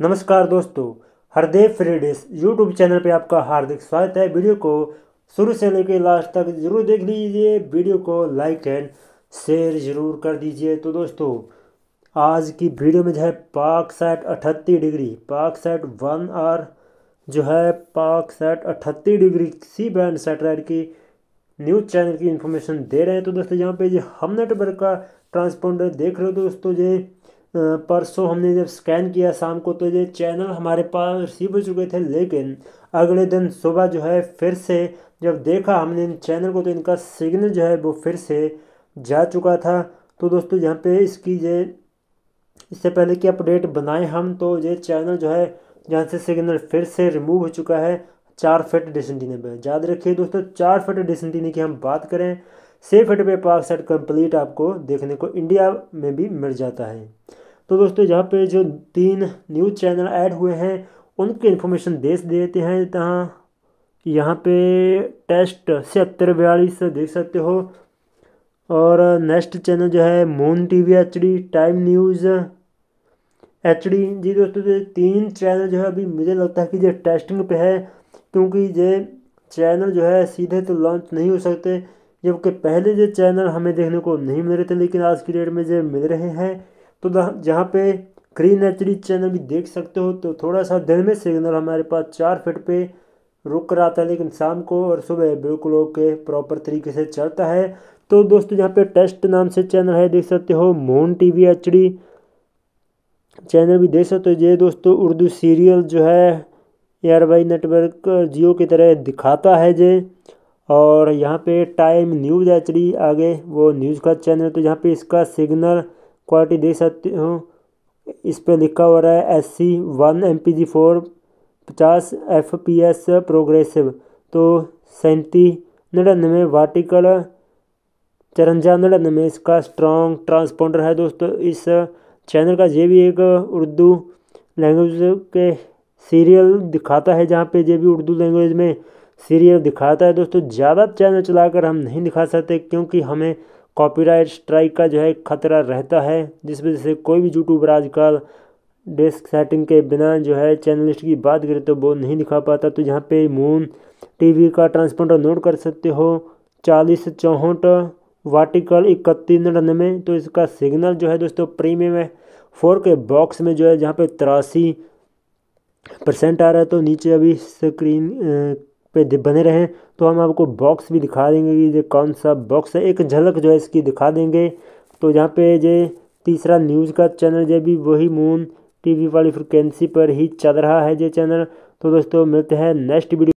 नमस्कार दोस्तों Hardev Free Dish YouTube channel पे आपका हार्दिक स्वागत है वीडियो को शुरू से लेकर लास्ट तक जरूर देख लीजिए वीडियो को लाइक एंड शेयर जरूर कर दीजिए तो दोस्तों आज की वीडियो में जो है पाक सेट अठत्ती degree Paksat one R जो है पाक सेट अठत्ती डिग्री सी बैंड सेटेलाइट की न्यूज़ चैनल की इन्फॉर्मेशन दे रहे हैं तो दोस्तों यहाँ पे जो हम नेटवर्क का ट्रांसपोंडर देख रहे हो दोस्तों ये परसों हमने जब स्कैन किया शाम को तो ये चैनल हमारे पास रिसीव हो चुके थे लेकिन अगले दिन सुबह जो है फिर से जब देखा हमने इन चैनल को तो इनका सिग्नल जो है वो फिर से जा चुका था तो दोस्तों यहाँ पे इसकी ये इससे पहले कि अपडेट बनाएं हम तो ये चैनल जो है जहाँ से सिग्नल फिर से रिमूव हो चुका है चार फिट डिसंटीने पे याद रखिए दोस्तों चार फिट डिसंटीने की हम बात करें छः फिट पे पार्क सेट कंप्लीट आपको देखने को इंडिया में भी मिल जाता है तो दोस्तों यहाँ पे जो तीन न्यूज़ चैनल ऐड हुए हैं उनकी इन्फॉर्मेशन दे देते हैं तहाँ यहाँ पे टेस्ट छिहत्तर बयालीस देख सकते हो और नेक्स्ट चैनल जो है moon TV HD time news HD जी दोस्तों तो ये तीन चैनल जो है अभी मुझे लगता है कि ये टेस्टिंग पे है क्योंकि ये चैनल जो है सीधे तो लॉन्च नहीं हो सकते जबकि पहले जो चैनल हमें देखने को नहीं मिल रहे थे लेकिन आज की डेट में जो मिल रहे हैं तो जहाँ पे ग्रीन डी चैनल भी देख सकते हो तो थोड़ा सा दिन में सिग्नल हमारे पास चार फिट पे रुक रहा था लेकिन शाम को और सुबह बिल्कुल ओके प्रॉपर तरीके से चलता है तो दोस्तों यहाँ पे टेस्ट नाम से चैनल है देख सकते हो Mohan T V H D channel भी देख सकते हो ये दोस्तों उर्दू सीरियल जो है एयरवाई नेटवर्क जियो की तरह दिखाता है जे और यहाँ पे टाइम न्यूज़ एच आगे वो न्यूज़ का चैनल तो यहाँ पे इसका सिग्नल क्वालिटी देख सकते हो इस पर लिखा हो रहा है S C one M P G four पचास एफ पी एस प्रोग्रेसिव तो सैंती नड़ानवे वार्टिकल चरंजा निन्यानवे इसका स्ट्रॉन्ग ट्रांसपोंडर है दोस्तों इस चैनल का ये भी एक उर्दू लैंग्वेज के सीरियल दिखाता है जहाँ पे ये भी उर्दू लैंग्वेज में सीरियल दिखाता है दोस्तों ज़्यादा चैनल चलाकर हम नहीं दिखा सकते क्योंकि हमें कॉपीराइट स्ट्राइक का जो है खतरा रहता है जिस वजह से कोई भी यूट्यूबर आजकल डेस्क सेटिंग के बिना जो है चैनलिस्ट की बात करें तो वो नहीं दिखा पाता तो यहाँ पे मून टीवी का ट्रांसपोर्टर नोट कर सकते हो चालीस चौंहठ वाटिकल इकतीस नड़ानवे तो इसका सिग्नल जो है दोस्तों प्रीमियम है फोर के बॉक्स में जो है जहाँ पे तिरासी परसेंट आ रहा है तो नीचे अभी स्क्रीन पे बने रहें तो हम आपको बॉक्स भी दिखा देंगे कि ये कौन सा बॉक्स है एक झलक जो है इसकी दिखा देंगे तो यहाँ पे ये तीसरा न्यूज़ का चैनल जो भी वही मून टीवी वाली फ्रिक्वेंसी पर ही चल रहा है ये चैनल तो दोस्तों मिलते हैं नेक्स्ट वीडियो